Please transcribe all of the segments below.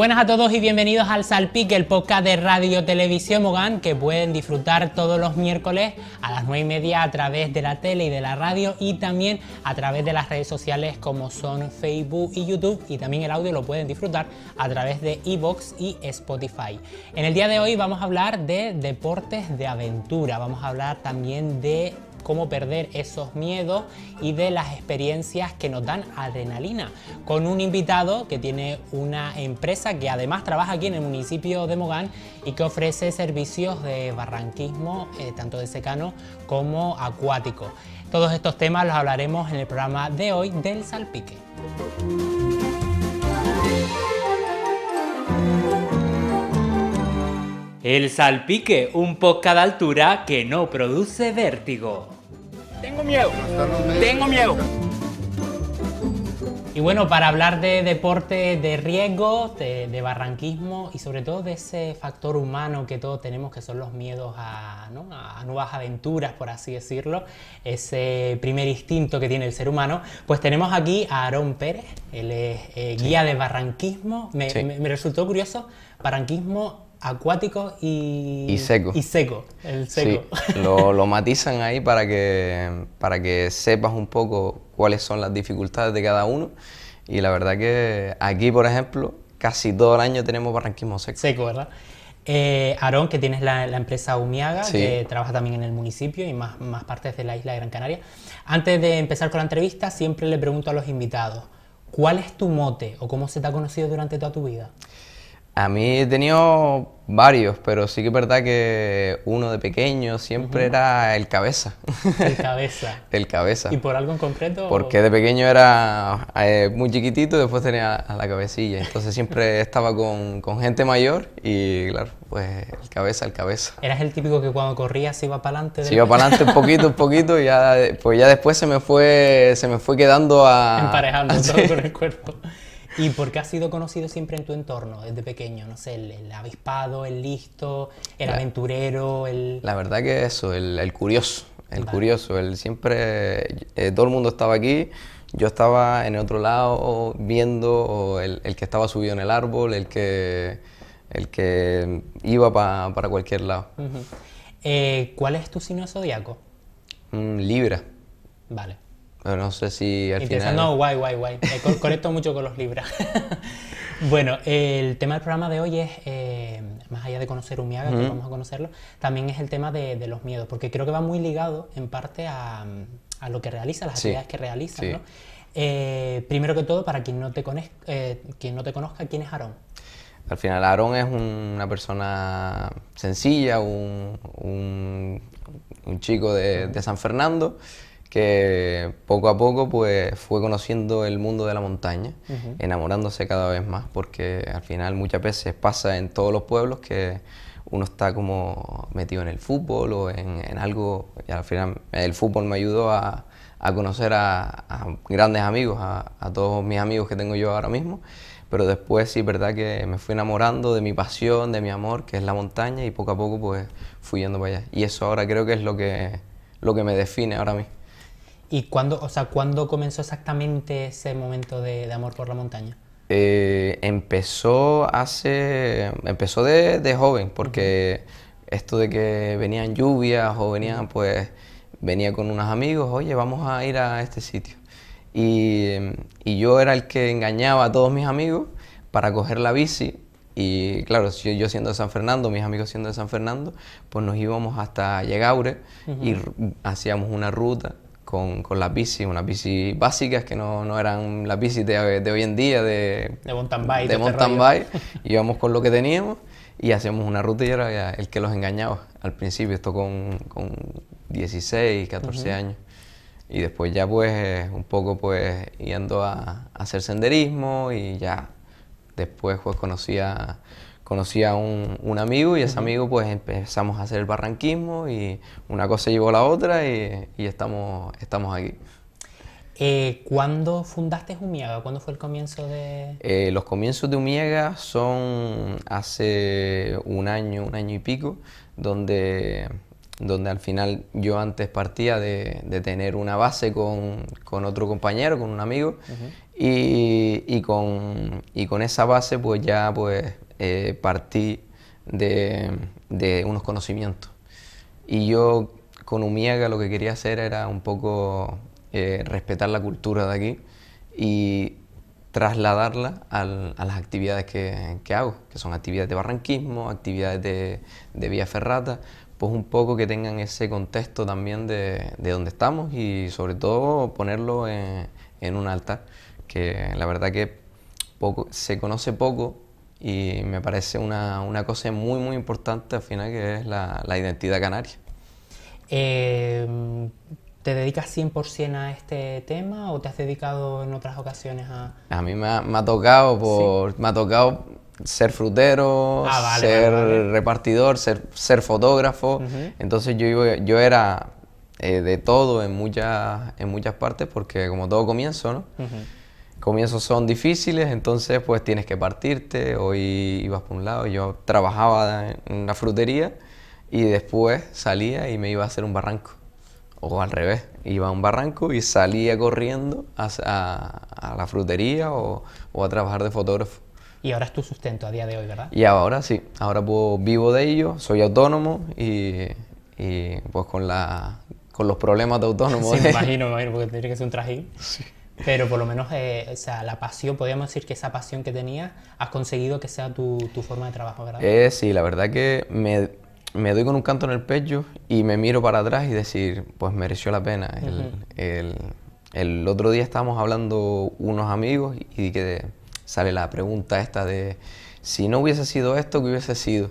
buenas a todos y bienvenidos al Salpique, el podcast de Radio Televisión Mogán que pueden disfrutar todos los miércoles a las 9 y media a través de la tele y de la radio y también a través de las redes sociales como son Facebook y YouTube y también el audio lo pueden disfrutar a través de Evox y Spotify. En el día de hoy vamos a hablar de deportes de aventura, vamos a hablar también de cómo perder esos miedos y de las experiencias que nos dan adrenalina. Con un invitado que tiene una empresa que además trabaja aquí en el municipio de Mogán y que ofrece servicios de barranquismo, eh, tanto de secano como acuático. Todos estos temas los hablaremos en el programa de hoy del Salpique. El Salpique, un podcast de altura que no produce vértigo. Tengo miedo. Tengo miedo. Y bueno, para hablar de deporte de riesgo, de, barranquismo y sobre todo de ese factor humano que todos tenemos, que son los miedos a, nuevas aventuras, por así decirlo, ese primer instinto que tiene el ser humano, pues tenemos aquí a Aarón Pérez, él es eh, guía de barranquismo. me resultó curioso, barranquismo acuático y, seco. lo, matizan ahí para que, para que sepas un poco cuáles son las dificultades de cada uno. Y la verdad que aquí, por ejemplo, casi todo el año tenemos barranquismo seco. Seco, ¿verdad? Eh, Aarón, que tienes la, empresa Umiaga, que trabaja también en el municipio y más, más partes de la isla de Gran Canaria. Antes de empezar con la entrevista, siempre le pregunto a los invitados, ¿cuál es tu mote o cómo se te ha conocido durante toda tu vida? A mí he tenido varios, pero sí que es verdad que uno de pequeño siempre era el cabeza. El cabeza. el cabeza. ¿Y por algo en concreto? Porque de pequeño era eh, muy chiquitito, y después tenía la cabecilla. Entonces siempre estaba con, gente mayor y claro, pues el cabeza, el cabeza. ¿Eras el típico que cuando corría se iba para adelante? Se iba para adelante un poquito, un poquito, y ya, pues ya después se me fue, se me fue quedando a... Emparejando todo con el cuerpo. ¿Y por qué has sido conocido siempre en tu entorno desde pequeño? No sé, el, avispado, el listo, el aventurero, el... La verdad que eso, el, curioso, el curioso, el siempre... Eh, todo el mundo estaba aquí, yo estaba en el otro lado viendo el, que estaba subido en el árbol, el que, el que iba para cualquier lado. Eh, ¿Cuál es tu signo zodiaco? Mm, libra. Vale. Pero no sé si al final... No, guay, guay, guay. conecto mucho con los libras. bueno, el tema del programa de hoy es, eh, más allá de conocer Umiaga, que vamos a conocerlo, también es el tema de, los miedos, porque creo que va muy ligado en parte a, lo que realiza, las actividades que realiza. Eh, primero que todo, para quien no, te eh, no te conozca, ¿quién es Aarón? Al final, Aarón es una persona sencilla, un, un, chico de, de San Fernando que poco a poco pues fue conociendo el mundo de la montaña, enamorándose cada vez más, porque al final muchas veces pasa en todos los pueblos que uno está como metido en el fútbol o en, en algo, y al final el fútbol me ayudó a, a conocer a, grandes amigos, a, todos mis amigos que tengo yo ahora mismo, pero después sí, verdad que me fui enamorando de mi pasión, de mi amor, que es la montaña, y poco a poco pues fui yendo para allá. Y eso ahora creo que es lo que, lo que me define ahora mismo. ¿Y cuándo, o sea, cuándo comenzó exactamente ese momento de, amor por la montaña? Eh, empezó hace. empezó de, joven, porque esto de que venían lluvias o venían, pues. venía con unos amigos, oye, vamos a ir a este sitio. Y, yo era el que engañaba a todos mis amigos para coger la bici y claro, yo, siendo de San Fernando, mis amigos siendo de San Fernando, pues nos íbamos hasta Llegaure y hacíamos una ruta con, con, las bicis, unas bicis básicas que no, no eran las bicis de, de, hoy en día, de, de mountain bike. De, este Íbamos con lo que teníamos y hacíamos una ruta era el que los engañaba al principio, esto con, con 16, 14 años. Y después ya pues un poco pues yendo a, hacer senderismo y ya después pues conocía a conocí a un, amigo y ese amigo pues empezamos a hacer el barranquismo y una cosa llevó a la otra y, estamos, estamos aquí. Eh, ¿Cuándo fundaste Humiega? ¿Cuándo fue el comienzo de...? Eh, los comienzos de Humiega son hace un año, un año y pico, donde, donde al final yo antes partía de, tener una base con, otro compañero, con un amigo, y, y, con, y con esa base pues ya pues eh, partí de, de, unos conocimientos. Y yo con Umiaga lo que quería hacer era un poco eh, respetar la cultura de aquí y trasladarla a las actividades que, que, hago, que son actividades de barranquismo, actividades de, de vía ferrata, pues un poco que tengan ese contexto también de, de donde estamos y sobre todo ponerlo en un altar que la verdad que poco, se conoce poco y me parece una, una, cosa muy, muy importante al final que es la, la identidad canaria. Em, ¿Te dedicas 100% a este tema o te has dedicado en otras ocasiones a...? A mí me ha, tocado por... Me ha tocado ser frutero, ah, ser repartidor, ser, ser fotógrafo. Entonces yo, yo era eh, de todo en muchas, en muchas partes porque como todo comienzo, ¿no? comienzos son difíciles, entonces pues tienes que partirte, hoy ibas por un lado, yo trabajaba en una frutería y después salía y me iba a hacer un barranco, o al revés, iba a un barranco y salía corriendo a, la frutería o, a trabajar de fotógrafo. Y ahora es tu sustento a día de hoy, ¿verdad? Y ahora sí, ahora vivo de ello, soy autónomo y, pues con, la, con los problemas de autónomo. Sí, me imagino, me imagino, porque tendría que ser un trajín. Sí. Pero por lo menos, eh, la pasión, podríamos decir que esa pasión que tenías, has conseguido que sea tu, forma de trabajo, ¿verdad? Eh, sí, la verdad que me, doy con un canto en el pecho y me miro para atrás y decir, pues mereció la pena. el, otro día estábamos hablando unos amigos y que sale la pregunta esta de, si no hubiese sido esto, ¿qué hubiese sido?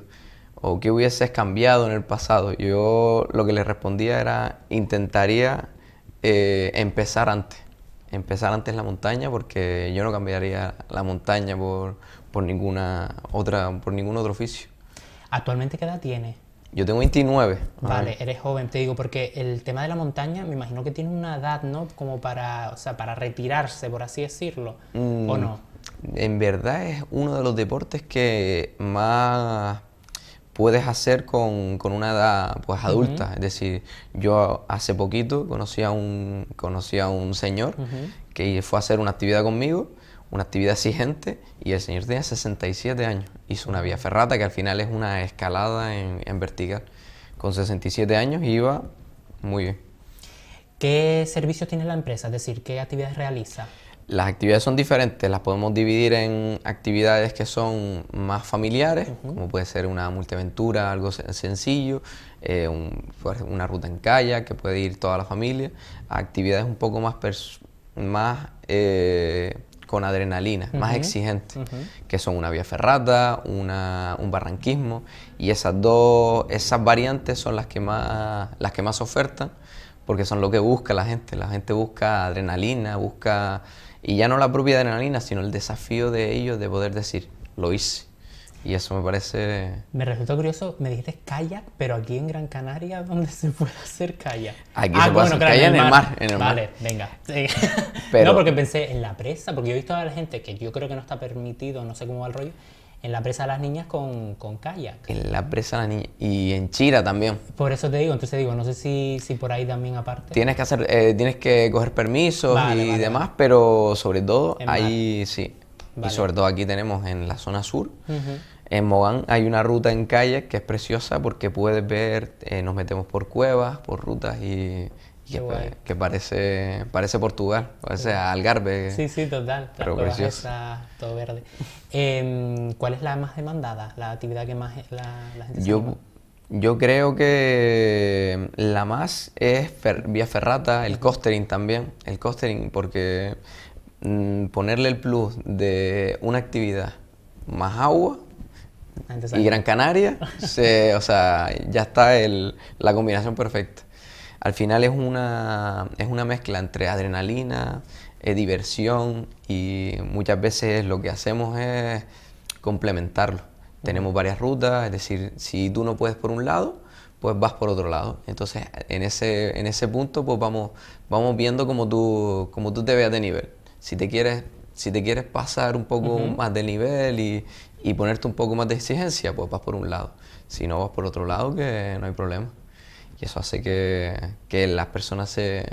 ¿O qué hubieses cambiado en el pasado? Yo lo que le respondía era, intentaría eh, empezar antes empezar antes la montaña porque yo no cambiaría la montaña por, por, ninguna otra, por ningún otro oficio. ¿Actualmente qué edad tienes? Yo tengo 29. Vale, eres joven, te digo, porque el tema de la montaña, me imagino que tiene una edad, ¿no? Como para, para retirarse, por así decirlo, ¿o mm, no? En verdad es uno de los deportes que más puedes hacer con, una edad pues adulta. Es decir, yo hace poquito conocí a un, un señor que fue a hacer una actividad conmigo, una actividad exigente, y el señor tenía 67 años. Hizo una vía ferrata que al final es una escalada en, en vertical. Con 67 años iba muy bien. ¿Qué servicios tiene la empresa? Es decir, ¿qué actividades realiza? Las actividades son diferentes, las podemos dividir en actividades que son más familiares, como puede ser una multiventura, algo sencillo, eh, una ruta en calle que puede ir toda la familia, actividades un poco más, más eh, con adrenalina, más exigentes, que son una vía ferrata, un barranquismo, y esas dos, esas variantes son las que más, las que más ofertan, porque son lo que busca la gente, la gente busca adrenalina, busca... Y ya no la propia adrenalina, sino el desafío de ellos de poder decir, lo hice. Y eso me parece... Me resultó curioso, me dijiste kayak, pero aquí en Gran Canaria, ¿dónde se puede hacer kayak? Aquí ah, se puede bueno, hacer kayak en el mar. vale, venga. Eh, no, porque pensé en la presa, porque yo he visto a la gente que yo creo que no está permitido, no sé cómo va el rollo, en la presa de las niñas con, con kayak. En la presa de las niñas. Y en Chira también. Por eso te digo, entonces digo, no sé si, si por ahí también aparte. Tienes que hacer, eh, tienes que coger permisos y demás, pero sobre todo ahí sí. Y sobre todo aquí tenemos en la zona sur. En Mogán hay una ruta en kayak que es preciosa porque puedes ver, eh, nos metemos por cuevas, por rutas y que, parece, parece Portugal, parece Algarve. Sí, sí, total. Pero todo verde. Em, ¿Cuál es la más demandada? ¿La actividad que más la, gente yo, yo creo que la más es Vía Ferrata, el costering también. El costering, porque mm, ponerle el plus de una actividad más agua, y Gran Canaria, o sea, ya está el, la combinación perfecta al final es una, es una mezcla entre adrenalina, eh, diversión y muchas veces lo que hacemos es complementarlo. Tenemos varias rutas, es decir, si tú no puedes por un lado, pues vas por otro lado. Entonces, en ese, en ese punto, pues vamos, vamos viendo cómo tú, como tú te veas de nivel. Si te quieres, si te quieres pasar un poco más de nivel y, y ponerte un poco más de exigencia, pues vas por un lado. Si no vas por otro lado, que no hay problema. Y eso hace que, las personas se,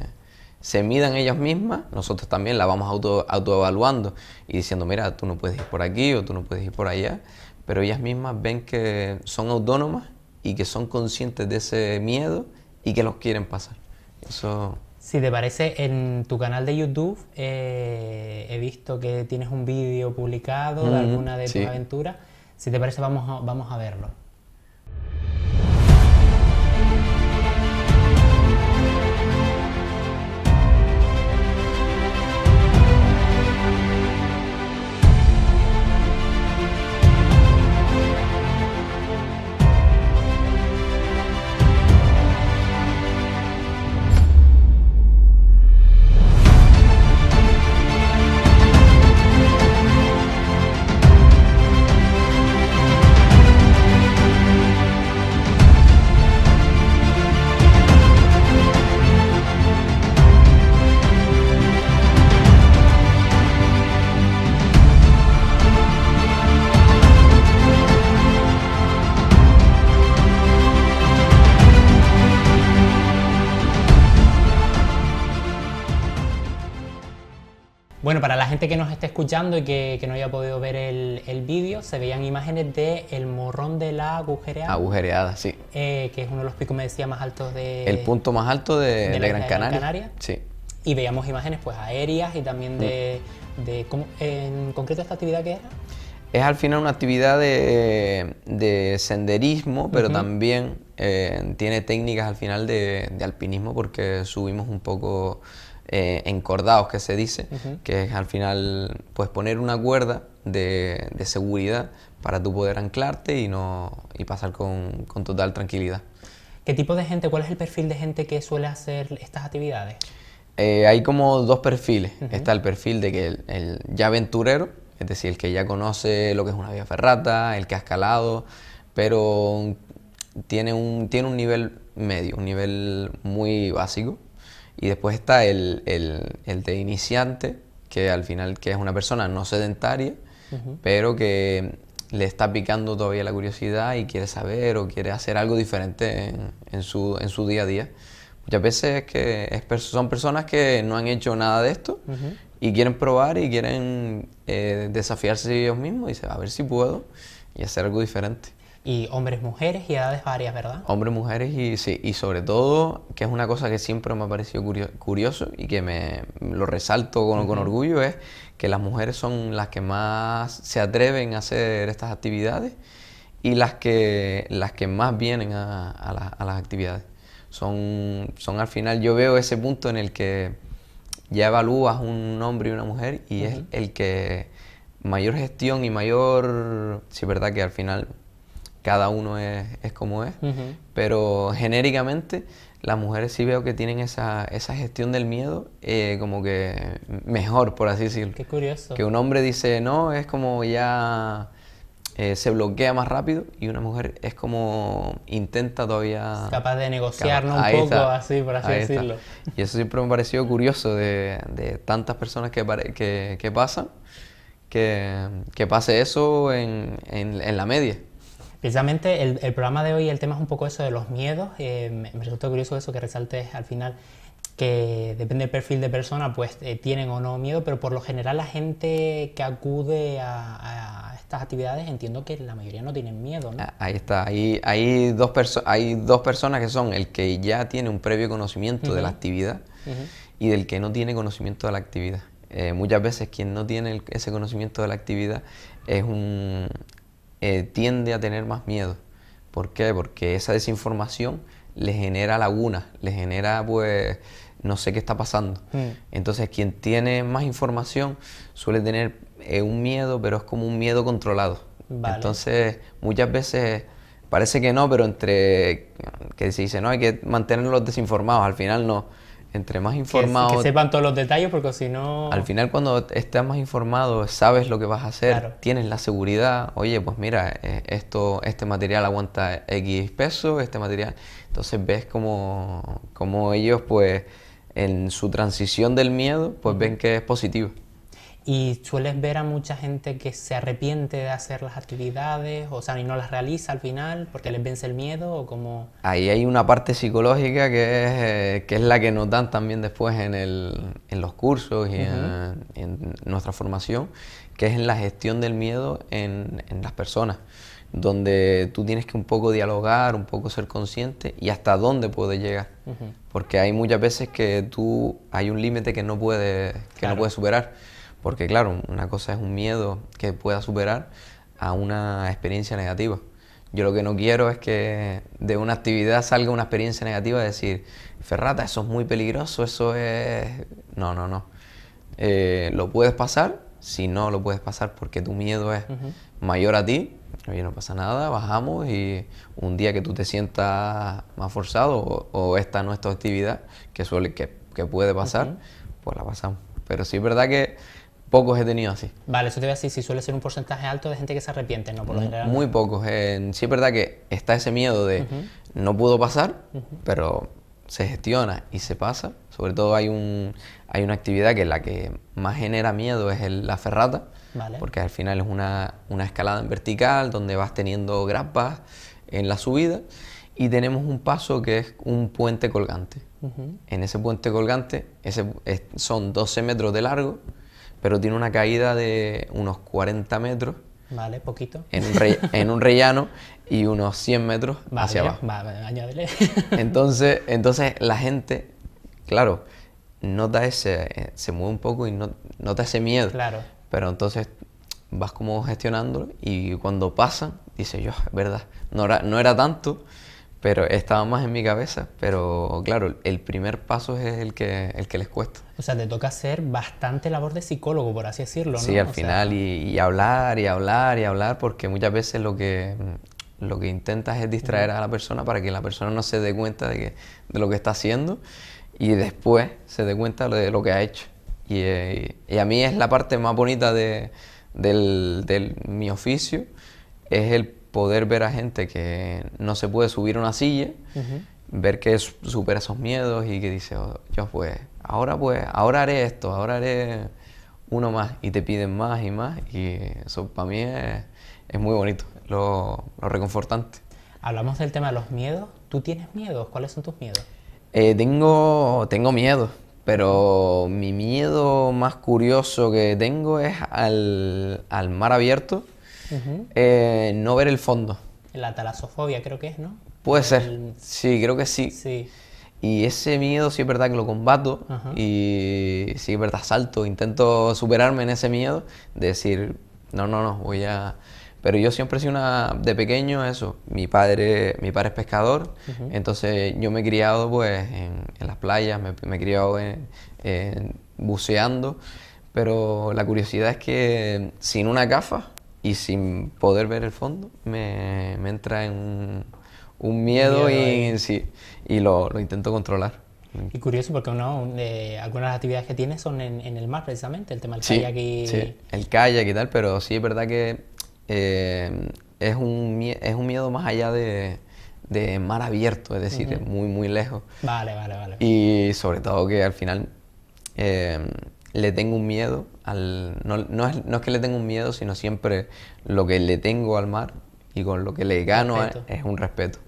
se midan ellas mismas, nosotros también la vamos auto, autoevaluando y diciendo, mira, tú no puedes ir por aquí o tú no puedes ir por allá, pero ellas mismas ven que son autónomas y que son conscientes de ese miedo y que los quieren pasar. Eso... Si te parece, en tu canal de YouTube eh, he visto que tienes un vídeo publicado de alguna de tus aventuras. Si te parece, vamos vamos a verlo. que nos esté escuchando y que, no haya podido ver el, vídeo, se veían imágenes de el morrón de la agujereada. Agujereada, sí. Eh, que es uno de los picos, me decía, más altos de... El punto más alto de, la, Gran, Canaria. Sí. Y veíamos imágenes pues aéreas y también de... ¿cómo, en concreto, ¿esta actividad qué era? Es al final una actividad de, senderismo, pero también eh, tiene técnicas al final de alpinismo porque subimos un poco eh, encordados que se dice, que es al final puedes poner una cuerda de, seguridad para tú poder anclarte y, no, y pasar con, total tranquilidad. ¿Qué tipo de gente, cuál es el perfil de gente que suele hacer estas actividades? Eh, hay como dos perfiles. Está el perfil de que el, el, ya aventurero, es decir, el que ya conoce lo que es una vía ferrata, el que ha escalado, pero tiene un, tiene un nivel medio, un nivel muy básico y después está el, de iniciante, que al final que es una persona no sedentaria, pero que le está picando todavía la curiosidad y quiere saber o quiere hacer algo diferente en, su, en su día a día. Muchas veces es que son personas que no han hecho nada de esto y quieren probar y quieren eh, desafiarse ellos mismos y dicen, a ver si puedo y hacer algo diferente. Y hombres, mujeres y edades varias, ¿verdad? Hombres, mujeres y sí, y sobre todo, que es una cosa que siempre me ha parecido curioso y que me lo resalto con, orgullo, es que las mujeres son las que más se atreven a hacer estas actividades y las que, las que más vienen a, las actividades. Son, son al final, yo veo ese punto en el que ya evalúas un hombre y una mujer y es el que mayor gestión y mayor, sí, verdad que al final cada uno es, como es, pero genéricamente las mujeres sí veo que tienen esa, gestión del miedo eh, como que mejor, por así decirlo. Qué curioso. Que un hombre dice, no, es como ya eh, se bloquea más rápido y una mujer es como intenta todavía... capaz de negociarlo un poco así, por así decirlo. Y eso siempre me ha parecido curioso de, tantas personas que, que, pasan, que, que, pase eso en la media. Precisamente el, programa de hoy, el tema es un poco eso de los miedos. Eh, me, resulta curioso eso que resaltes al final que depende del perfil de persona, pues eh, tienen o no miedo, pero por lo general la gente que acude a, estas actividades entiendo que la mayoría no tienen miedo. ¿no? Ah, ahí está, ahí, hay, dos hay dos personas que son el que ya tiene un previo conocimiento de la actividad y del que no tiene conocimiento de la actividad. Eh, muchas veces quien no tiene ese conocimiento de la actividad es un, eh, tiende a tener más miedo. ¿Por qué? Porque esa desinformación le genera lagunas, le genera pues no sé qué está pasando. Mm. Entonces quien tiene más información suele tener eh, un miedo, pero es como un miedo controlado. Entonces muchas veces parece que no, pero entre que se dice no hay que mantenerlos desinformados, al final no entre más informado... Que, sepan todos los detalles porque si no... Al final cuando estás más informado, sabes lo que vas a hacer, tienes la seguridad, oye, pues mira, eh, esto, este material aguanta X peso, este material... Entonces ves como, como ellos pues en su transición del miedo pues ven que es positivo. Y sueles ver a mucha gente que se arrepiente de hacer las actividades, o sea, y no las realiza al final porque les vence el miedo o como... Ahí hay una parte psicológica que es, eh, que es la que nos dan también después en, el, en los cursos y en, nuestra formación, que es en la gestión del miedo en, las personas, donde tú tienes que un poco dialogar, un poco ser consciente y hasta dónde puedes llegar. Porque hay muchas veces que tú, hay un límite que no puede que no puedes superar. Porque claro, una cosa es un miedo que pueda superar a una experiencia negativa. Yo lo que no quiero es que de una actividad salga una experiencia negativa y decir, Ferrata, eso es muy peligroso, eso es... No, no, no. Eh, lo puedes pasar, si no lo puedes pasar porque tu miedo es mayor a ti, oye, no pasa nada, bajamos y un día que tú te sientas más forzado o, esta no es tu actividad, que, suele, que, puede pasar, pues la pasamos. Pero sí es verdad que Pocos he tenido así. Vale, eso te voy a decir, si suele ser un porcentaje alto de gente que se arrepiente, ¿no? Por lo general. Muy pocos. Eh, sí es verdad que está ese miedo de no pudo pasar, pero se gestiona y se pasa. Sobre todo hay, un, hay una actividad que la que más genera miedo es la ferrata, vale. porque al final es una, una, escalada en vertical donde vas teniendo grapas en la subida y tenemos un paso que es un puente colgante. En ese puente colgante ese, son 12 metros de largo pero tiene una caída de unos 40 metros. Vale, poquito. En un, rellano y unos 100 metros hacia abajo. entonces, entonces la gente, claro, nota ese, se mueve un poco y no, nota ese miedo. Claro. Pero entonces vas como gestionándolo y cuando pasan, dices yo, es verdad, no no era tanto, pero estaba más en mi cabeza. Pero claro, el primer paso es el que, el que les cuesta. O sea, te toca hacer bastante labor de psicólogo, por así decirlo, ¿no? Sí, al final, y, hablar, y hablar, y hablar, porque muchas veces lo que, lo que intentas es distraer a la persona para que la persona no se dé cuenta de, que, de lo que está haciendo y después se dé cuenta de lo que ha hecho. Y, eh, a mí es la parte más bonita de, mi oficio, es el poder ver a gente que no se puede subir a una silla, ver que supera esos miedos y que dice, oh, yo pues, ahora pues, ahora haré esto, ahora haré uno más y te piden más y más y eso para mí es, muy bonito, lo, reconfortante. Hablamos del tema de los miedos. ¿Tú tienes miedos? ¿Cuáles son tus miedos? Eh, tengo, tengo miedos, pero mi miedo más curioso que tengo es al, al mar abierto eh, no ver el fondo. La talasofobia creo que es, ¿no? Puede ser, sí, creo que sí. sí. Y ese miedo sí es verdad que lo combato y sí es verdad salto, intento superarme en ese miedo, decir, no, no, no, voy a... Pero yo siempre he sido una, de pequeño eso, mi padre, mi padre es pescador, entonces yo me he criado pues en, las playas, me, he criado buceando, pero la curiosidad es que sin una gafa y sin poder ver el fondo me, entra en un, miedo, y, y lo, intento controlar. Y curioso porque uno, eh, algunas actividades que tienes son en, el mar precisamente, el tema del sí, kayak y... el kayak y tal, pero sí es verdad que eh, es, un, es un miedo más allá de, mar abierto, es decir, muy, muy lejos. Vale, vale, vale. Y sobre todo que al final... Eh, le tengo un miedo, al, no, es, no, es, que le tengo un miedo, sino siempre lo que le tengo al mar y con lo que le gano es un respeto.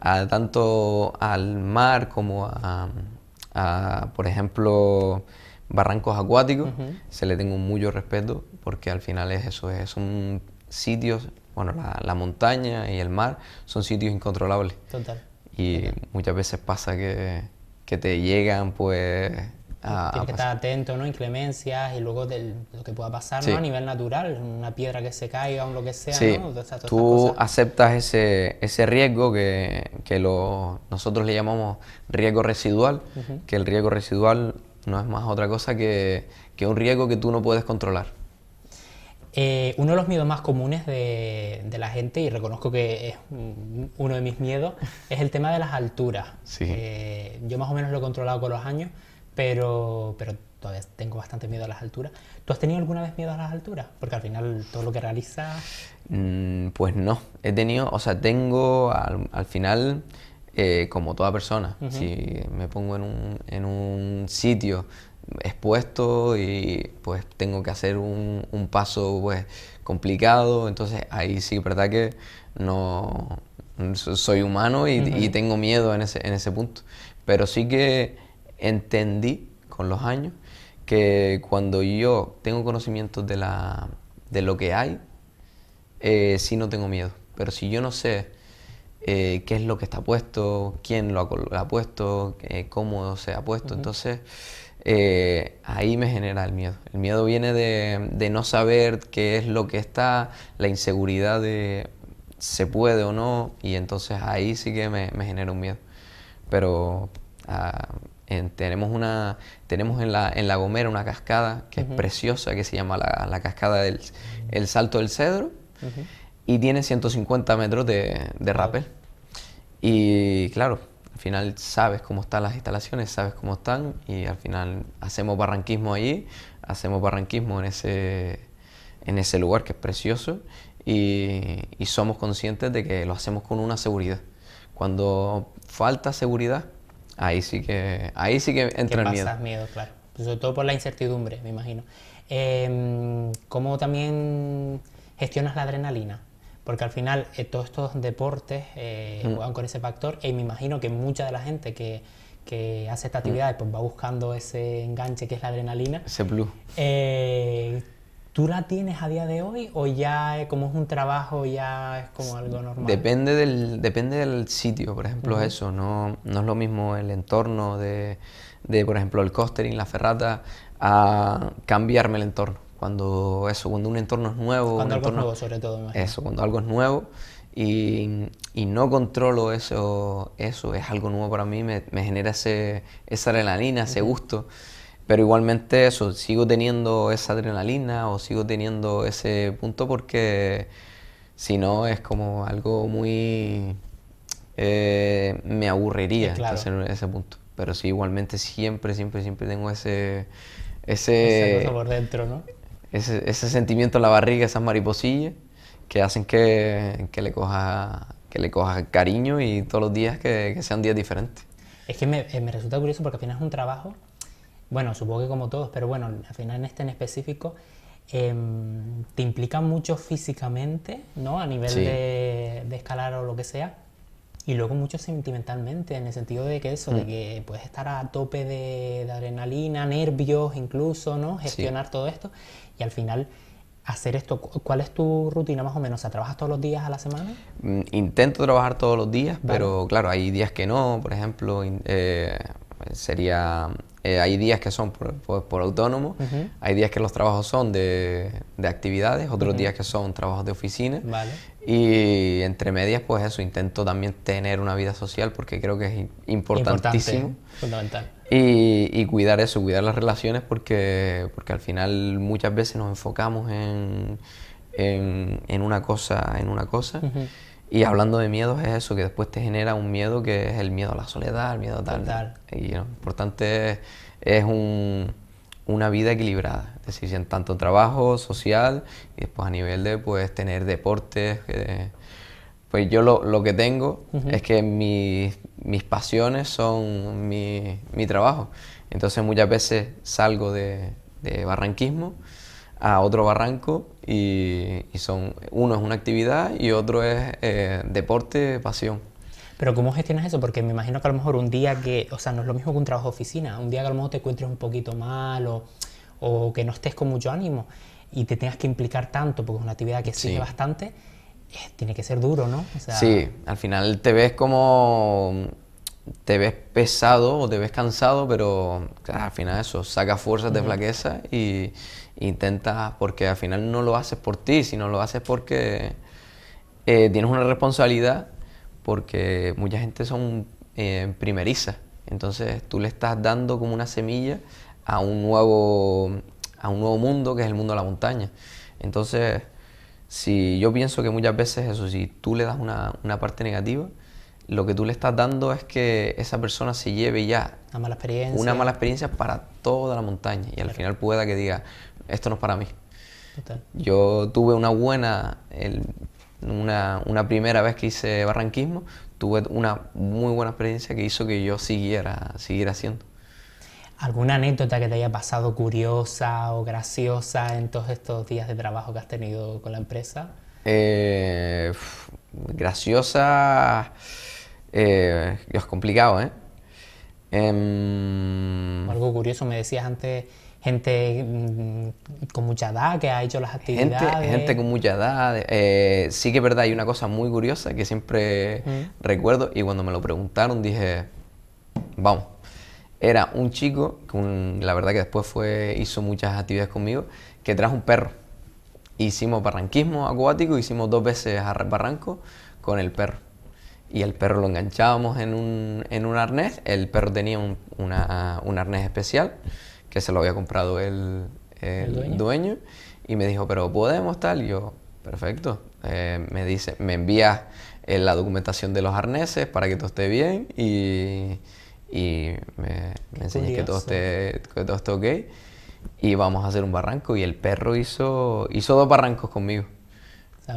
tanto al mar como a, por ejemplo, barrancos acuáticos, se le tengo mucho respeto porque al final es eso, es, son sitios, bueno, la, montaña y el mar son sitios incontrolables. Total. Y muchas veces pasa que te llegan pues Ah, Tienes que pues. estar atento, ¿no? Inclemencias y luego de lo que pueda pasar, A nivel natural, una piedra que se caiga o lo que sea, ¿no? Tú aceptas ese, riesgo que, nosotros le llamamos riesgo residual, que el riesgo residual no es más otra cosa que, un riesgo que tú no puedes controlar. Eh, uno de los miedos más comunes de, la gente, y reconozco que es uno de mis miedos, es el tema de las alturas. Eh, yo más o menos lo he controlado con los años, pero, pero todavía tengo bastante miedo a las alturas. ¿Tú has tenido alguna vez miedo a las alturas? Porque al final todo lo que realizas... Mm, pues no, he tenido, o sea, tengo al, final, eh, como toda persona, si me pongo en un, en un sitio expuesto y pues tengo que hacer un, paso pues complicado, entonces ahí sí, verdad que no soy humano y, tengo miedo en ese, en ese punto, pero sí que entendí con los años que cuando yo tengo conocimientos de, la, de lo que hay, eh, sí no tengo miedo. Pero si yo no sé eh, qué es lo que está puesto, quién lo ha, puesto, eh, cómo se ha puesto, entonces eh, ahí me genera el miedo. El miedo viene de, de, no saber qué es lo que está, la inseguridad de se puede o no, y entonces ahí sí que me, me genera un miedo. Pero ah, tenemos, una, tenemos en, la, Gomera una cascada que es preciosa, que se llama la, cascada del el Salto del Cedro, y tiene 150 metros de, de rappel. Y claro, al final sabes cómo están las instalaciones, sabes cómo están, y al final hacemos barranquismo allí, hacemos barranquismo en ese, en ese lugar que es precioso, y, y somos conscientes de que lo hacemos con una seguridad. Cuando falta seguridad, ahí sí que, ahí sí que entra el miedo. Pasas miedo, claro. Sobre todo por la incertidumbre, me imagino. Em, ¿Cómo también gestionas la adrenalina? Porque al final eh, todos estos deportes eh, mm. juegan con ese factor y me imagino que mucha de la gente que, hace esta mm. actividad pues va buscando ese enganche que es la adrenalina. Ese plus. Eh, ¿Tú la tienes a día de hoy o ya eh, como es un trabajo ya es como algo normal? Depende del, depende del sitio, por ejemplo, eso. No, no es lo mismo el entorno de, de por ejemplo, el costering, la ferrata, a cambiarme el entorno. Cuando eso, cuando un entorno es nuevo. Cuando algo es nuevo, sobre todo. Eso, cuando algo es nuevo y, y, no controlo eso, eso, es algo nuevo para mí, me, genera ese, esa adrenalina, ese gusto. Pero igualmente eso, sigo teniendo esa adrenalina o sigo teniendo ese punto porque si no es como algo muy... Eh, me aburriría en ese punto. Pero sí, igualmente siempre, siempre, siempre tengo ese... Ese, por dentro, ¿no? Ese, ese, sentimiento en la barriga, esas mariposillas que hacen que, que le coja que le coja cariño y todos los días que, que sean días diferentes. Es que me, eh, me resulta curioso porque al final es un trabajo bueno, supongo que como todos, pero bueno, al final en este en específico, em, te implica mucho físicamente, ¿no? A nivel de, escalar o lo que sea. Y luego mucho sentimentalmente, en el sentido de que eso, de mm. que puedes estar a tope de, adrenalina, nervios incluso, ¿no? Gestionar todo esto. Y al final hacer esto? ¿Cuál es tu rutina más o menos? O sea, ¿Trabajas todos los días a la semana? Mm, intento trabajar todos los días, pero claro, hay días que no, por ejemplo, eh, sería eh, hay días que son por, autónomo, hay días que los trabajos son de, actividades, otros días que son trabajos de oficina. Y entre medias, pues eso, intento también tener una vida social porque creo que es importantísimo. fundamental. Y, cuidar eso, cuidar las relaciones porque, porque al final muchas veces nos enfocamos en, en, una cosa, en una cosa. Y hablando de miedos es eso, que después te genera un miedo que es el miedo a la soledad, el miedo a tal. Y lo importante es, una vida equilibrada, es decir, en tanto trabajo social y después a nivel de pues tener deportes. pues yo lo, que tengo es que mis, pasiones son mi, mi, trabajo. Entonces muchas veces salgo de, de barranquismo a otro barranco y, son uno es una actividad y otro es eh, deporte, pasión. Pero ¿cómo gestionas eso? Porque me imagino que a lo mejor un día que, o sea, no es lo mismo que un trabajo de oficina, un día que a lo mejor te encuentres un poquito mal o, que no estés con mucho ánimo y te tengas que implicar tanto, porque es una actividad que exige bastante, eh, tiene que ser duro, ¿no? sí, al final te ves como te ves pesado o te ves cansado, pero al final eso, saca fuerzas de flaqueza y, Intentas, porque al final no lo haces por ti, sino lo haces porque eh, tienes una responsabilidad, porque mucha gente son eh, primerizas. Entonces tú le estás dando como una semilla a un nuevo, a un nuevo mundo que es el mundo de la montaña. Entonces, si yo pienso que muchas veces eso, si tú le das una, parte negativa, lo que tú le estás dando es que esa persona se lleve ya una mala experiencia, una mala experiencia para toda la montaña y al final pueda que diga, esto no es para mí. Yo tuve una buena, una, primera vez que hice barranquismo, tuve una muy buena experiencia que hizo que yo siguiera, siguiera haciendo. ¿Alguna anécdota que te haya pasado curiosa o graciosa en todos estos días de trabajo que has tenido con la empresa? Eh, graciosa. Eh, es complicado, ¿eh? Em, Algo curioso, me decías antes gente mm, con mucha edad que ha hecho las actividades. Gente, con mucha edad. Eh, sí que es verdad, hay una cosa muy curiosa que siempre mm. recuerdo y cuando me lo preguntaron dije, vamos, era un chico, con, la verdad que después fue, hizo muchas actividades conmigo, que trajo un perro. Hicimos barranquismo acuático, hicimos dos veces a barranco con el perro. Y el perro lo enganchábamos en un, arnés, el perro tenía un, un arnés especial que se lo había comprado el, dueño? y me dijo, pero podemos tal, y yo, perfecto, eh, me dice, me envía eh, la documentación de los arneses para que todo esté bien y, me, me que todo, esté, todo esté ok y vamos a hacer un barranco y el perro hizo, hizo dos barrancos conmigo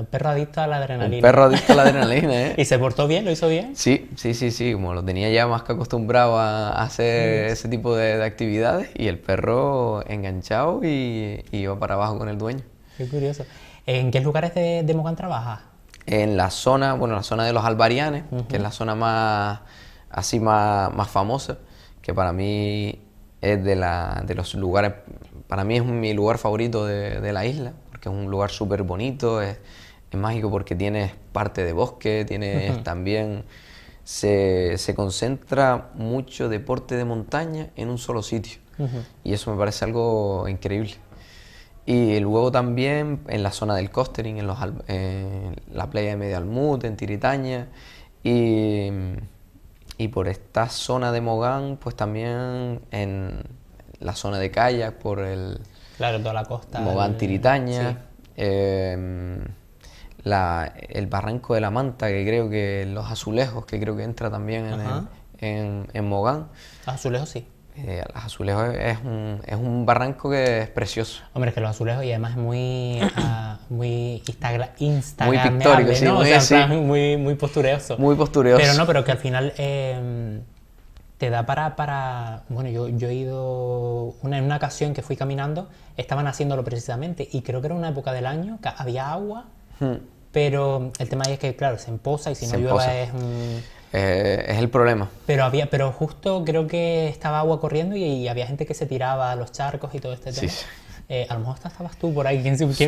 perro adicto a la adrenalina. perro adicto a la adrenalina, ¿eh? ¿Y se portó bien? ¿Lo hizo bien? Sí, sí, sí, sí. Como lo tenía ya más que acostumbrado a hacer mm. ese tipo de, actividades y el perro enganchado y, iba para abajo con el dueño. Qué curioso. ¿En qué lugares de, de trabaja trabajas? En la zona, bueno, la zona de los Albarianes, que es la zona más, así más, más famosa, que para mí es de, la, de los lugares, para mí es mi lugar favorito de, de la isla, porque es un lugar súper bonito, es, es mágico porque tienes parte de bosque, tienes también... Se, concentra mucho deporte de montaña en un solo sitio. Y eso me parece algo increíble. Y luego también en la zona del Costering, en, los, en la playa de Medio en Tiritaña. Y, y, por esta zona de Mogán, pues también en la zona de kayak, por el. Claro, toda la costa. Mogán, Tiritaña. Em, la, el Barranco de la Manta, que creo que los azulejos, que creo que entra también en, en, en, Mogán. Los azulejos sí. Eh, los azulejos es un, es un barranco que es precioso. Hombre, es que los azulejos y además es muy, ah, muy Instagram. Muy pictórico, sí, muy, o muy, muy, postureoso. Muy postureoso. Pero no, pero que al final em, te da para, para... Bueno, yo, yo he ido... Una, en una ocasión que fui caminando, estaban haciéndolo precisamente y creo que era una época del año que había agua. Hmm. Pero el tema ahí es que, claro, se emposa y si no llueva es eh, es el problema. Pero había, pero justo creo que estaba agua corriendo y, había gente que se tiraba a los charcos y todo este tema. Eh, a lo mejor estabas tú por ahí.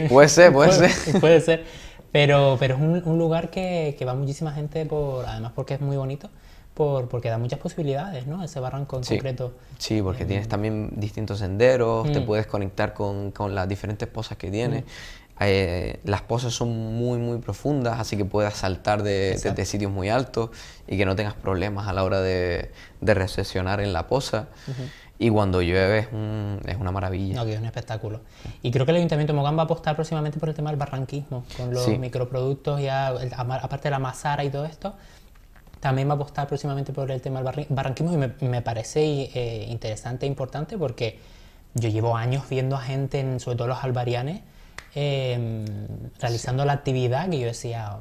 Puede ser, puede, ser. Puede ser. Pero, pero es un, lugar que, que, va muchísima gente, por además porque es muy bonito, por, porque da muchas posibilidades, ¿no? Ese barranco en concreto. Sí, porque eh, tienes también distintos senderos, te mm. puedes conectar con, con, las diferentes pozas que tiene. Mm. Eh, las pozas son muy, muy profundas, así que puedas saltar de, sitios muy altos y que no tengas problemas a la hora de, de recesionar en la poza. Y cuando llueve es, una maravilla. es un espectáculo. Y creo que el Ayuntamiento de Mogán va a apostar próximamente por el tema del barranquismo, con los microproductos, aparte de la mazara y todo esto, también va a apostar próximamente por el tema del barranquismo y me, parece eh, interesante e importante porque yo llevo años viendo a gente, sobre todo los albarianes, Em, realizando la actividad que yo decía,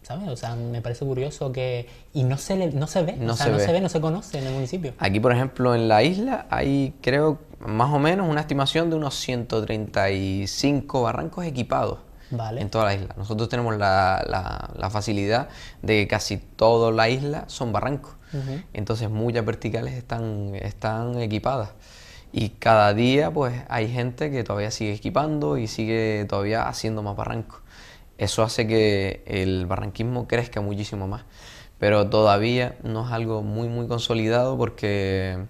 ¿sabes? O sea, me parece curioso que... Y no se, no se ve, no se no se conoce en el municipio. Aquí, por ejemplo, en la isla hay, creo, más o menos una estimación de unos 135 barrancos equipados. Vale. En toda la isla. Nosotros tenemos la, facilidad de que casi toda la isla son barrancos. Entonces muchas verticales están, están equipadas. Y cada día pues hay gente que todavía sigue equipando y sigue todavía haciendo más barrancos. Eso hace que el barranquismo crezca muchísimo más. Pero todavía no es algo muy muy consolidado porque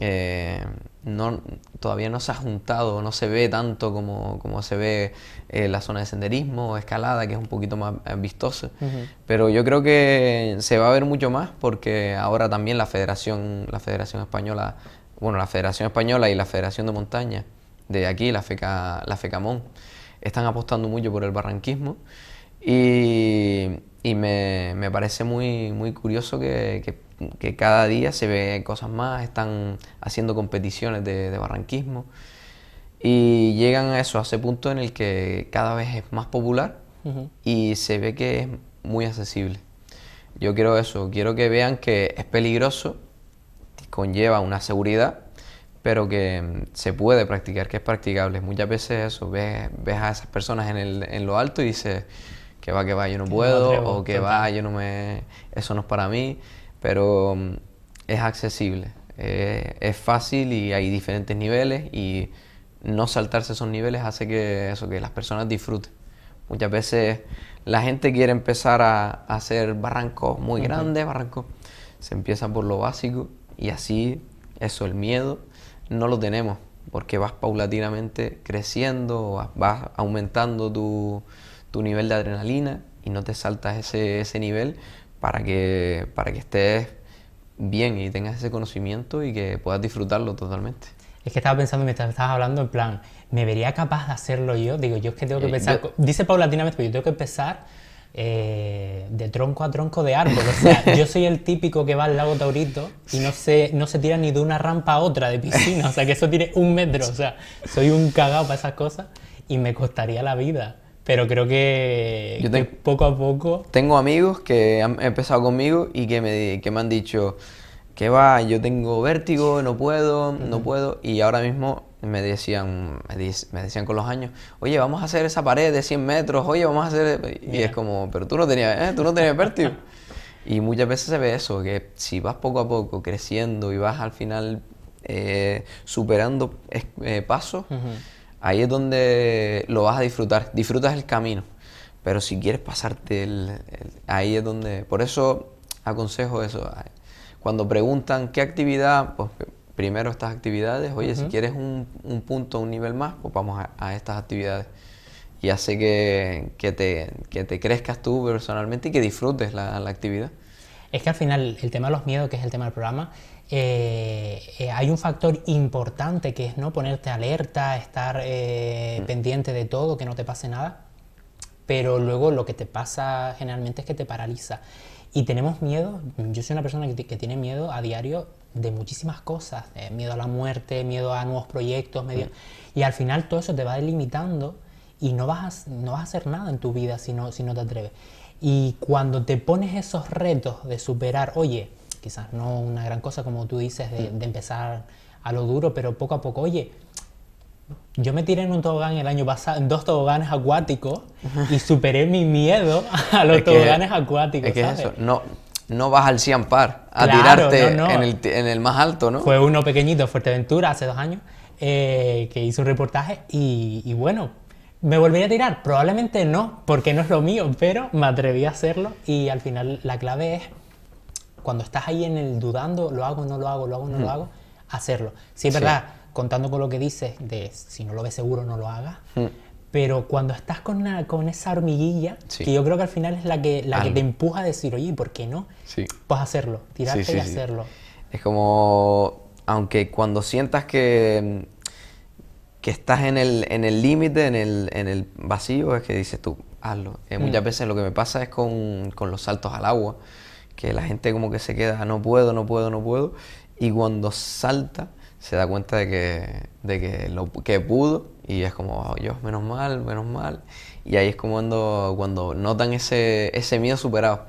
eh, no, todavía no se ha juntado, no se ve tanto como, se ve eh, la zona de senderismo o escalada, que es un poquito más eh, vistoso. Pero yo creo que se va a ver mucho más porque ahora también la Federación, la Federación Española bueno, la Federación Española y la Federación de Montaña de aquí, la, FECAMON, están apostando mucho por el barranquismo y, me, parece muy, muy curioso que, cada día se ve cosas más, están haciendo competiciones de, barranquismo y llegan a eso, a ese punto en el que cada vez es más popular y se ve que es muy accesible. Yo quiero eso, quiero que vean que es peligroso, conlleva una seguridad, pero que mm, se puede practicar, que es practicable. Muchas veces eso, ves, ves a esas personas en, lo alto y dices, que va, que va, yo no puedo, o que va, yo no me, eso no es para mí, pero mm, es accesible, eh, es fácil y hay diferentes niveles y no saltarse esos niveles hace que, eso, que las personas disfruten. Muchas veces la gente quiere empezar a, hacer barrancos muy grandes, barrancos. Se empieza por lo básico y así, eso, el miedo, no lo tenemos, porque vas paulatinamente creciendo, vas aumentando tu, nivel de adrenalina y no te saltas ese, ese nivel para que, para que estés bien y tengas ese conocimiento y que puedas disfrutarlo totalmente. Es que estaba pensando mientras estabas hablando, en plan, ¿me vería capaz de hacerlo yo? Digo, yo es que tengo que eh, pensar, dice paulatinamente, pero yo tengo que empezar eh, de tronco a tronco de árbol. O sea, yo soy el típico que va al lago Taurito y no se, no se tira ni de una rampa a otra de piscina. O sea, que eso tiene un metro. O sea, soy un cagao para esas cosas y me costaría la vida. Pero creo que, poco a poco. Tengo amigos que han empezado conmigo y que que me han dicho que va, yo tengo vértigo, no puedo, no puedo. Y ahora mismo me decían, me, decían con los años, oye, vamos a hacer esa pared de 100 metros, oye, vamos a hacer... E-". Y es como, pero tú no tenías, eh, tú no vértigo. y muchas veces se ve eso, que si vas poco a poco creciendo y vas al final eh, superando eh, pasos, ahí es donde lo vas a disfrutar, disfrutas el camino. Pero si quieres pasarte ahí es donde... Por eso aconsejo eso cuando preguntan qué actividad, pues primero estas actividades, oye, si quieres un, punto, un nivel más, pues vamos a, estas actividades. Y hace que, que, te, que, te, crezcas tú personalmente y que disfrutes la, actividad. Es que al final el tema de los miedos, que es el tema del programa, eh, eh, hay un factor importante que es no ponerte alerta, estar eh, mm. pendiente de todo, que no te pase nada, pero luego lo que te pasa generalmente es que te paraliza. Y tenemos miedo, yo soy una persona que, tiene miedo a diario de muchísimas cosas, miedo a la muerte, miedo a nuevos proyectos, medio, mm. y al final todo eso te va delimitando y no vas a, no a hacer nada en tu vida si no, si no te atreves. Y cuando te pones esos retos de superar, oye, quizás no una gran cosa como tú dices, de mm. empezar a lo duro, pero poco a poco, oye, yo me tiré en un tobogán el año pasado, en dos toboganes acuáticos, y superé mi miedo a los toboganes acuáticos. Es que eso, no, no vas al Cianpar a tirarte En, el, más alto, ¿no? Fue uno pequeñito, Fuerteventura, hace dos años, eh, que hizo un reportaje y, bueno, ¿me volví a tirar? Probablemente no, porque no es lo mío, pero me atreví a hacerlo y al final la clave es, cuando estás ahí en el dudando, lo hago, no lo hago, lo hago, no lo hago, hacerlo. Sí, es verdad contando con lo que dices de si no lo ves seguro no lo hagas. Hmm. Pero cuando estás con, con esa hormiguilla, que yo creo que al final es la que, la que te empuja a decir, oye, ¿por qué no? vas Pues hacerlo, tirarte sí, y hacerlo. Es como, aunque cuando sientas que, que estás en el límite, en el, en, el, en el vacío, es que dices tú, hazlo. Eh, hmm. muchas veces lo que me pasa es con, con los saltos al agua, que la gente como que se queda, no puedo, no puedo, no puedo, y cuando salta se da cuenta de que, lo que pudo y es como, yo oh, menos mal, menos mal. Y ahí es como cuando, cuando notan ese, ese miedo superado.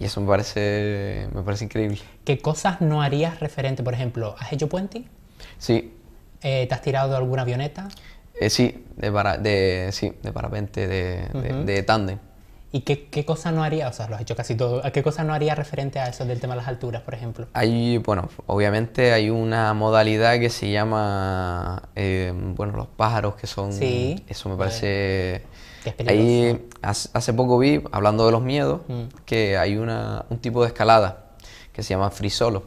Y eso me parece, me parece increíble. ¿Qué cosas no harías referente? Por ejemplo, ¿has hecho puente? Sí. Eh, ¿Te has tirado alguna avioneta? Eh, sí, de, de, sí, de parapente, de, de tándem. ¿Y qué, cosa no haría? O sea, lo has hecho casi todo. qué cosa no haría referente a eso del tema de las alturas, por ejemplo? Hay, bueno, obviamente hay una modalidad que se llama, eh, bueno, los pájaros que son... Sí. Eso me parece... ahí, hace poco vi, hablando de los miedos, mm. que hay una, un tipo de escalada que se llama free solo.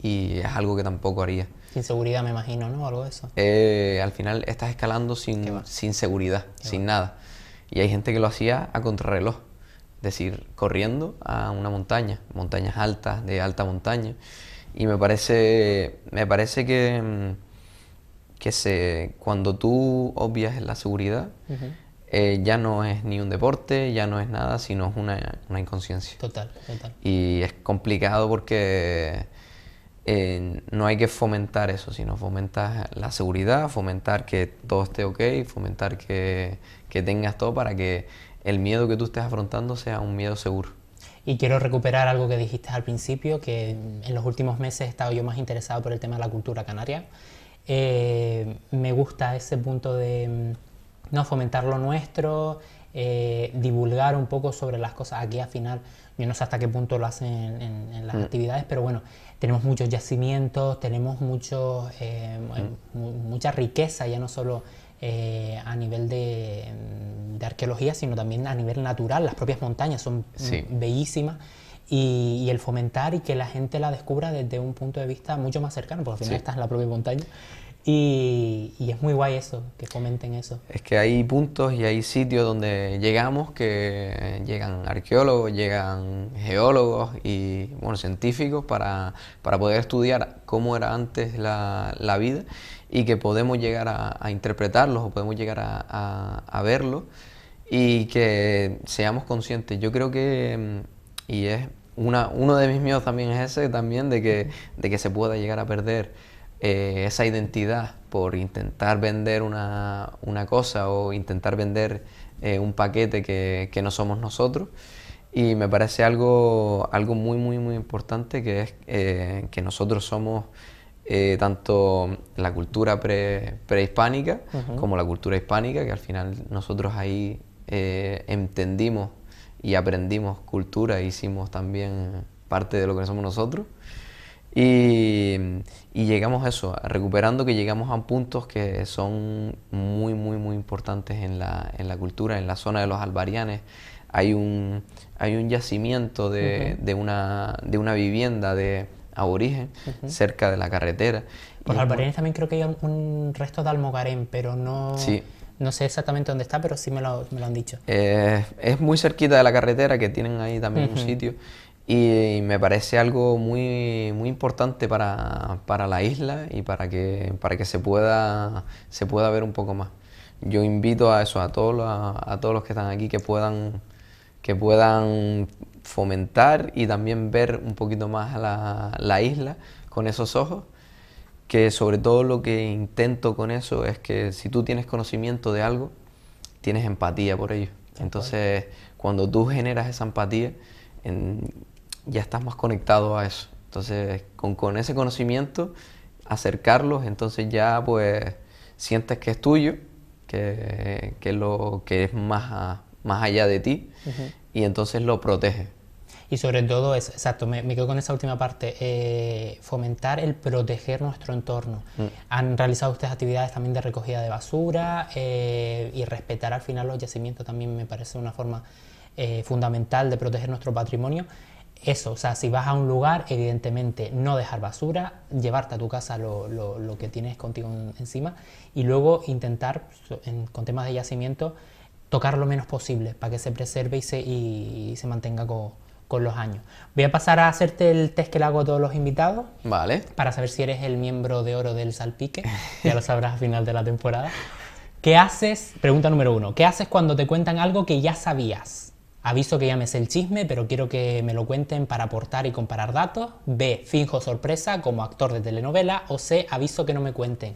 Y es algo que tampoco haría. Sin seguridad, me imagino, ¿no? Algo de eso. Eh, al final estás escalando sin, sin seguridad, sin nada. Y hay gente que lo hacía a contrarreloj, es decir, corriendo a una montaña, montañas altas, de alta montaña. Y me parece, me parece que, mm, que se, cuando tú obvias la seguridad, eh, ya no es ni un deporte, ya no es nada, sino es una, inconsciencia. Total, total. Y es complicado porque... Eh, no hay que fomentar eso, sino fomentar la seguridad, fomentar que todo esté ok, fomentar que que tengas todo para que el miedo que tú estés afrontando sea un miedo seguro. Y quiero recuperar algo que dijiste al principio, que en los últimos meses he estado yo más interesado por el tema de la cultura canaria. Eh, me gusta ese punto de mm, no fomentar lo nuestro, eh, divulgar un poco sobre las cosas. Aquí al final, yo no sé hasta qué punto lo hacen en, las mm. actividades, pero bueno, tenemos muchos yacimientos, tenemos mucho, eh, mucha riqueza, ya no solo eh, a nivel mm, de, arqueología, sino también a nivel natural. Las propias montañas son mm, bellísimas. Y, el fomentar y que la gente la descubra desde un punto de vista mucho más cercano, porque al final está la propia montaña. Y, y, es muy guay eso, que comenten eso. Es que hay puntos y hay sitios donde llegamos que llegan arqueólogos, llegan geólogos y bueno, científicos para, para poder estudiar cómo era antes la, la vida y que podemos llegar a, interpretarlos o podemos llegar a, verlos y que seamos conscientes. Yo creo que, mm, y es una, uno de mis miedos también es ese, también de que, de que se pueda llegar a perder eh, esa identidad por intentar vender una, cosa o intentar vender eh, un paquete que, no somos nosotros. Y me parece algo, algo muy, muy, muy importante que es eh, que nosotros somos eh, tanto la cultura prehispánica como la cultura hispánica, que al final nosotros ahí eh, entendimos y aprendimos cultura, hicimos también parte de lo que somos nosotros. Y, llegamos a eso, recuperando que llegamos a puntos que son muy, muy, muy importantes en la, en la cultura, en la zona de los albarianes. Hay un, hay un yacimiento de, de, una, de una vivienda de, a origen, cerca de la carretera. Por los Albarines también creo que hay un resto de Almogarén, pero no... No sé exactamente dónde está, pero sí me lo, me lo han dicho. Eh, es muy cerquita de la carretera, que tienen ahí también un sitio. Y, me parece algo muy, muy importante para, para, la isla y para que, para que se, pueda, se pueda ver un poco más. Yo invito a eso, a todos, a, a todos los que están aquí que puedan, que puedan fomentar y también ver un poquito más a la, isla con esos ojos, que sobre todo lo que intento con eso es que si tú tienes conocimiento de algo, tienes empatía por ello. Entonces, cuando tú generas esa empatía, ya estás más conectado a eso. Entonces, con, ese conocimiento, acercarlos, entonces ya pues sientes que es tuyo, que, que lo, que es más, más allá de ti, y entonces lo protege y sobre todo, es, exacto, me, quedo con esa última parte, eh, fomentar el proteger nuestro entorno. Mm. Han realizado ustedes actividades también de recogida de basura eh, y respetar al final los yacimientos también me parece una forma eh, fundamental de proteger nuestro patrimonio. Eso, o sea, si vas a un lugar, evidentemente no dejar basura, llevarte a tu casa lo, lo, lo que tienes contigo encima y luego intentar, con temas de yacimiento, tocar lo menos posible para que se preserve y se, y se mantenga como con los años. Voy a pasar a hacerte el test que le hago a todos los invitados. Vale. Para saber si eres el miembro de oro del salpique. Ya lo sabrás al final de la temporada. ¿Qué haces? Pregunta número uno. ¿Qué haces cuando te cuentan algo que ya sabías? Aviso que llames el chisme, pero quiero que me lo cuenten para aportar y comparar datos. B. Finjo sorpresa como actor de telenovela. O C. Aviso que no me cuenten.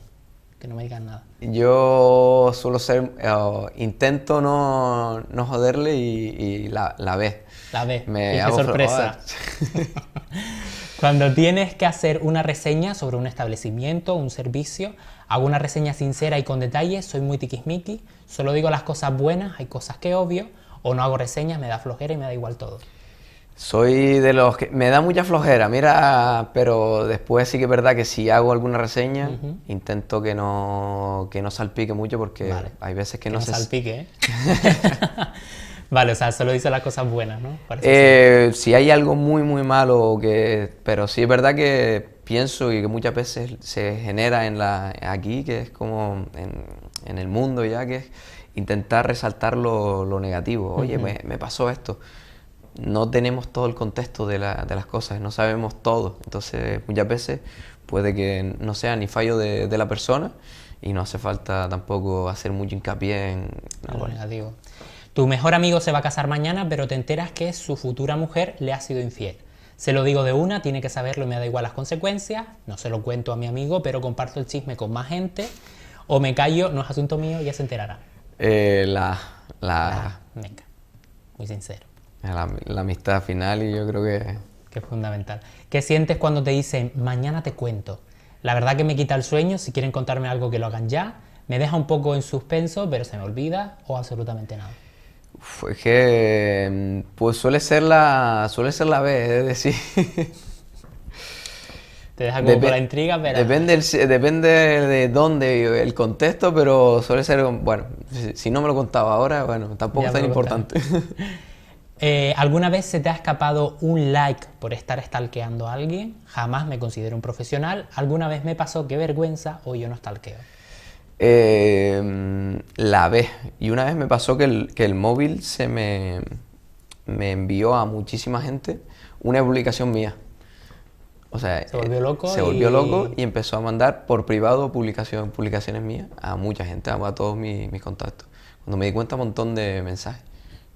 Que no me digan nada. Yo suelo ser. Eh, intento no, no, joderle y, la, la B. La Me hago sorpresa. Cuando tienes que hacer una reseña sobre un establecimiento, un servicio, hago una reseña sincera y con detalle, soy muy tiquismiqui, solo digo las cosas buenas, hay cosas que obvio, o no hago reseñas, me da flojera y me da igual todo. Soy de los que me da mucha flojera, mira, pero después sí que es verdad que si hago alguna reseña intento que no que no salpique mucho porque hay veces que, no, se salpique. ¿eh? Vale, o sea, solo dice las cosas buenas, ¿no? Eh, si hay algo muy, muy malo, que, pero sí es verdad que pienso y que muchas veces se genera en la, aquí, que es como en, el mundo ya, que es intentar resaltar lo, lo negativo. Oye, me, me, pasó esto. No tenemos todo el contexto de, la, de, las cosas, no sabemos todo. Entonces, muchas veces puede que no sea ni fallo de, de la persona y no hace falta tampoco hacer mucho hincapié en, en negativo. Tu mejor amigo se va a casar mañana, pero te enteras que su futura mujer le ha sido infiel. Se lo digo de una, tiene que saberlo y me da igual las consecuencias. No se lo cuento a mi amigo, pero comparto el chisme con más gente. O me callo, no es asunto mío, ya se enterará. Eh, la, la... Venga, muy sincero. La, la, amistad final y yo creo que... Que es fundamental. ¿Qué sientes cuando te dicen, mañana te cuento? La verdad que me quita el sueño, si quieren contarme algo que lo hagan ya. Me deja un poco en suspenso, pero se me olvida o absolutamente nada que mm, pues suele ser la suele ser la B, es decir. Te deja como la intriga, pero... Depende, de dónde, el contexto, pero suele ser, bueno, si, no me lo contaba ahora, bueno, tampoco es tan importante. Eh, ¿Alguna vez se te ha escapado un like por estar stalkeando a alguien? Jamás me considero un profesional. ¿Alguna vez me pasó qué vergüenza o yo no stalkeo? Em, la vez. Y una vez me pasó que el, que el móvil se me, me, envió a muchísima gente una publicación mía. O sea, se volvió eh, loco. Se volvió y... loco y empezó a mandar por privado publicación, publicaciones mías a mucha gente, a, todos mis, mis, contactos. Cuando me di cuenta, un montón de mensajes.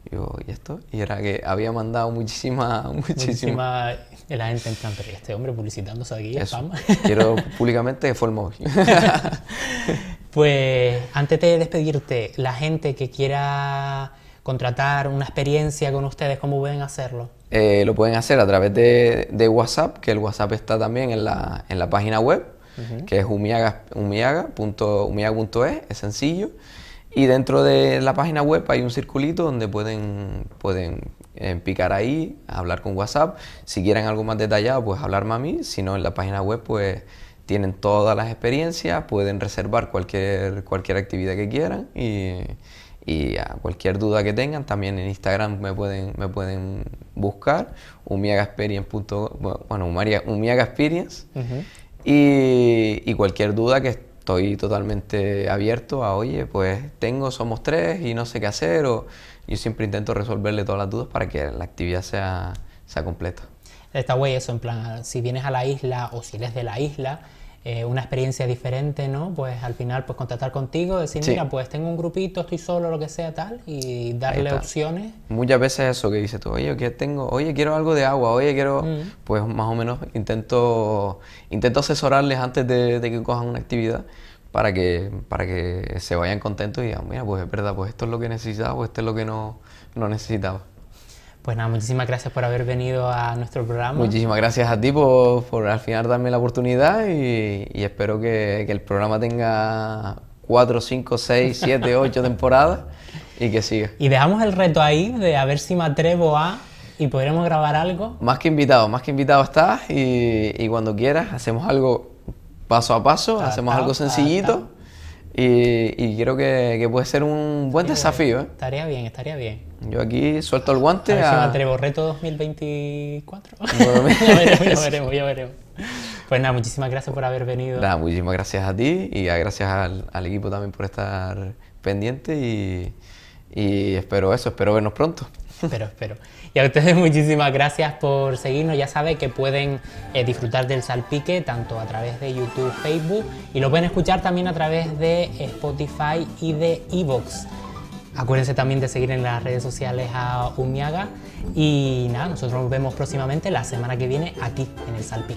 Digo, ¿y esto? Y era que había mandado muchísima, muchísima... muchísima la gente en plan, pero este hombre publicitándose aquí, Eso. spam. Quiero públicamente que fue el móvil. Pues antes de despedirte, la gente que quiera contratar una experiencia con ustedes, ¿cómo pueden hacerlo? Eh, lo pueden hacer a través de, WhatsApp, que el WhatsApp está también en la, en la página web, que es umiaga.es, .es, es sencillo. Y dentro de la página web hay un circulito donde pueden, pueden eh, picar ahí, hablar con WhatsApp. Si quieren algo más detallado, pues hablarme a mí. Si no, en la página web, pues tienen todas las experiencias, pueden reservar cualquier, cualquier actividad que quieran y, y a cualquier duda que tengan, también en Instagram me pueden, me pueden buscar, umiagaexperience.com, bueno, umiagaexperience, y, cualquier duda que estoy totalmente abierto a, oye, pues tengo, somos tres y no sé qué hacer, o yo siempre intento resolverle todas las dudas para que la actividad sea, sea completa. Está güey eso, en plan, si vienes a la isla o si eres de la isla, eh, una experiencia diferente, ¿no? Pues al final, pues contactar contigo, decir, mira, pues tengo un grupito, estoy solo, lo que sea, tal, y darle opciones. Muchas veces eso que dices tú, oye, ¿qué tengo, oye, quiero algo de agua, oye, quiero, mm. pues más o menos intento, intento asesorarles antes de, que cojan una actividad para que, para que se vayan contentos y digan, mira, pues es verdad, pues esto es lo que necesitaba, pues esto es lo que no, no necesitaba. Pues nada, muchísimas gracias por haber venido a nuestro programa. Muchísimas gracias a ti por, al final darme la oportunidad y, espero que, el programa tenga 4, 5, 6, 7, 8 temporadas y que siga. Y dejamos el reto ahí de a ver si me atrevo a y podremos grabar algo. Más que invitado, más que invitado estás y, cuando quieras hacemos algo paso a paso, hacemos algo sencillito. Y, y creo que, puede ser un buen desafío. ¿eh? Estaría bien, estaría bien. Yo aquí suelto el guante. A atrevo. Reto 2024. ya veremos, ya veremos, Pues nada, muchísimas gracias por haber venido. Nada, muchísimas gracias a ti y gracias al, equipo también por estar pendiente y espero eso, espero vernos pronto pero espero. Y a ustedes muchísimas gracias por seguirnos. Ya saben que pueden eh, disfrutar del salpique tanto a través de YouTube, Facebook y lo pueden escuchar también a través de eh, Spotify y de Evox. Acuérdense también de seguir en las redes sociales a Umiaga. Y nada, nosotros nos vemos próximamente la semana que viene aquí en el Salpique.